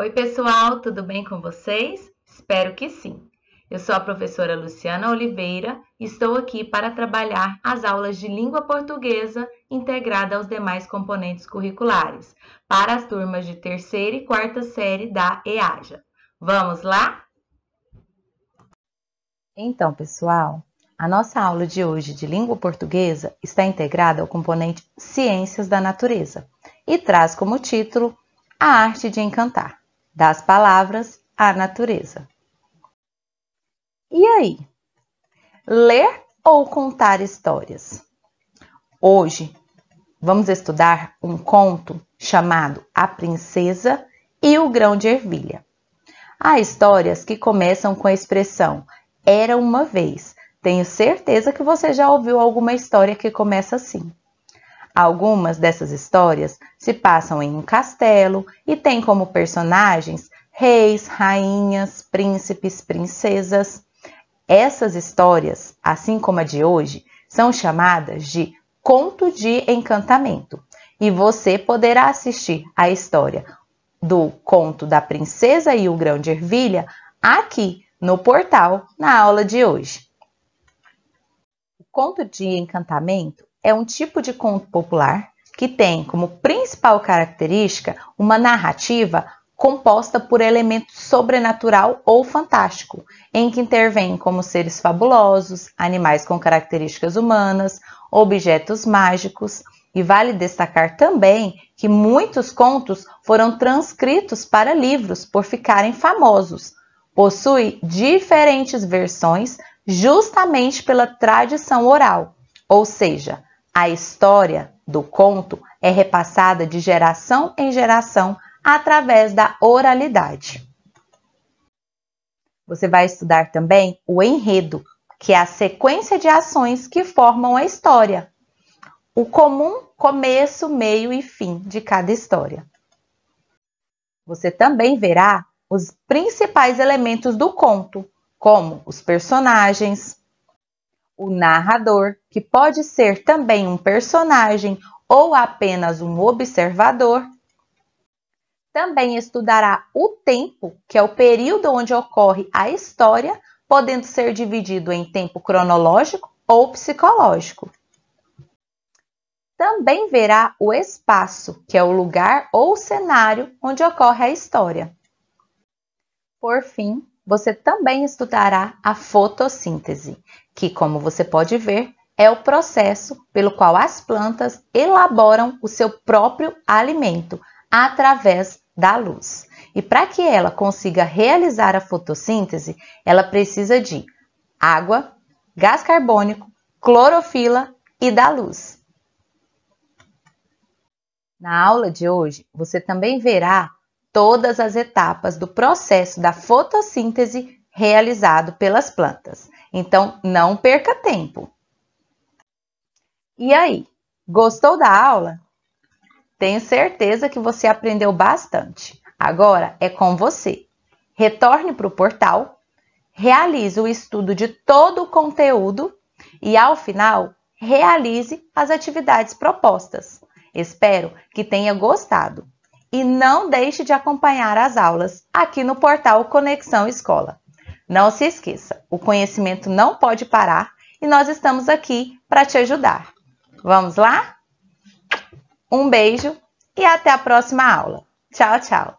Oi, pessoal, tudo bem com vocês? Espero que sim. Eu sou a professora Luciana Oliveira e estou aqui para trabalhar as aulas de língua portuguesa integrada aos demais componentes curriculares para as turmas de terceira e quarta série da EAJA. Vamos lá? Então, pessoal, a nossa aula de hoje de língua portuguesa está integrada ao componente Ciências da Natureza e traz como título A Arte de Encantar das palavras à natureza. E aí? Ler ou contar histórias? Hoje vamos estudar um conto chamado A Princesa e o Grão de Ervilha. Há histórias que começam com a expressão era uma vez. Tenho certeza que você já ouviu alguma história que começa assim. Algumas dessas histórias se passam em um castelo e têm como personagens reis, rainhas, príncipes, princesas. Essas histórias, assim como a de hoje, são chamadas de conto de encantamento. E você poderá assistir a história do conto da princesa e o grão de ervilha aqui no portal na aula de hoje. O conto de encantamento é um tipo de conto popular que tem como principal característica uma narrativa composta por elemento sobrenatural ou fantástico, em que intervêm como seres fabulosos, animais com características humanas, objetos mágicos. E vale destacar também que muitos contos foram transcritos para livros por ficarem famosos. Possui diferentes versões justamente pela tradição oral, ou seja, a história do conto é repassada de geração em geração através da oralidade. Você vai estudar também o enredo, que é a sequência de ações que formam a história. O comum começo, meio e fim de cada história. Você também verá os principais elementos do conto, como os personagens, o narrador, que pode ser também um personagem ou apenas um observador, também estudará o tempo, que é o período onde ocorre a história, podendo ser dividido em tempo cronológico ou psicológico. Também verá o espaço, que é o lugar ou cenário onde ocorre a história. Por fim, você também estudará a fotossíntese, que, como você pode ver, é o processo pelo qual as plantas elaboram o seu próprio alimento através da luz. E para que ela consiga realizar a fotossíntese, ela precisa de água, gás carbônico, clorofila e da luz. Na aula de hoje, você também verá todas as etapas do processo da fotossíntese realizado pelas plantas. Então, não perca tempo. E aí, gostou da aula? Tenho certeza que você aprendeu bastante. Agora é com você. Retorne para o portal, realize o estudo de todo o conteúdo e, ao final, realize as atividades propostas. Espero que tenha gostado. E não deixe de acompanhar as aulas aqui no portal Conexão Escola. Não se esqueça, o conhecimento não pode parar e nós estamos aqui para te ajudar. Vamos lá? Um beijo e até a próxima aula. Tchau, tchau!